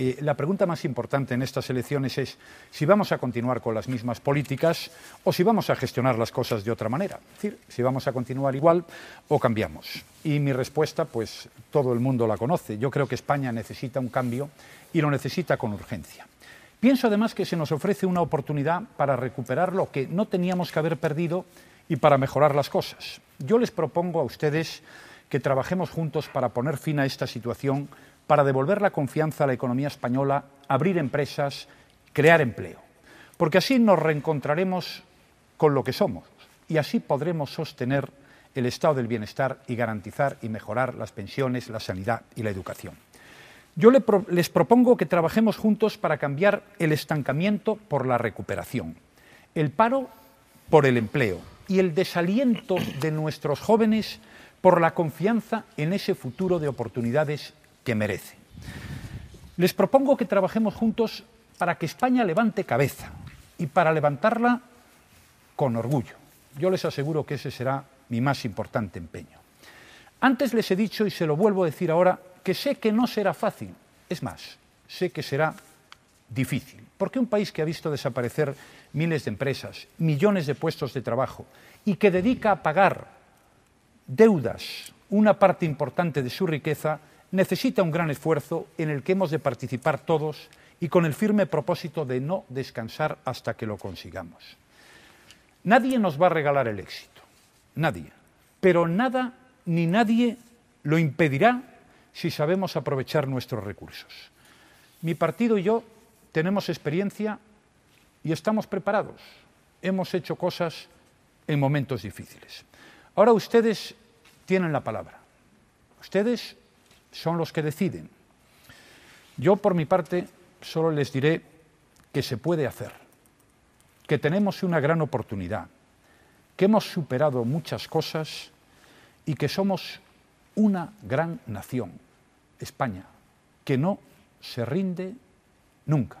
Eh, la pregunta más importante en estas elecciones es si vamos a continuar con las mismas políticas o si vamos a gestionar las cosas de otra manera. Es decir, si vamos a continuar igual o cambiamos. Y mi respuesta, pues todo el mundo la conoce. Yo creo que España necesita un cambio y lo necesita con urgencia. Pienso además que se nos ofrece una oportunidad para recuperar lo que no teníamos que haber perdido y para mejorar las cosas. Yo les propongo a ustedes que trabajemos juntos para poner fin a esta situación, para devolver la confianza a la economía española, abrir empresas, crear empleo. Porque así nos reencontraremos con lo que somos y así podremos sostener el estado del bienestar y garantizar y mejorar las pensiones, la sanidad y la educación. Yo les propongo que trabajemos juntos para cambiar el estancamiento por la recuperación, el paro por el empleo y el desaliento de nuestros jóvenes por la confianza en ese futuro de oportunidades que merece. Les propongo que trabajemos juntos para que España levante cabeza y para levantarla con orgullo. Yo les aseguro que ese será mi más importante empeño. Antes les he dicho, y se lo vuelvo a decir ahora, que sé que no será fácil. Es más, sé que será difícil. Porque un país que ha visto desaparecer miles de empresas, millones de puestos de trabajo y que dedica a pagar deudas, una parte importante de su riqueza, necesita un gran esfuerzo en el que hemos de participar todos y con el firme propósito de no descansar hasta que lo consigamos. Nadie nos va a regalar el éxito, nadie, pero nada ni nadie lo impedirá si sabemos aprovechar nuestros recursos. Mi partido y yo tenemos experiencia y estamos preparados. Hemos hecho cosas en momentos difíciles. Ahora ustedes tienen la palabra. Ustedes son los que deciden. Yo, por mi parte, solo les diré que se puede hacer, que tenemos una gran oportunidad, que hemos superado muchas cosas y que somos una gran nación, España, que no se rinde nunca.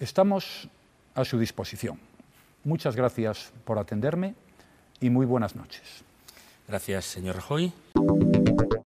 Estamos a su disposición. Muchas gracias por atenderme y muy buenas noches. Gracias, señor Rajoy.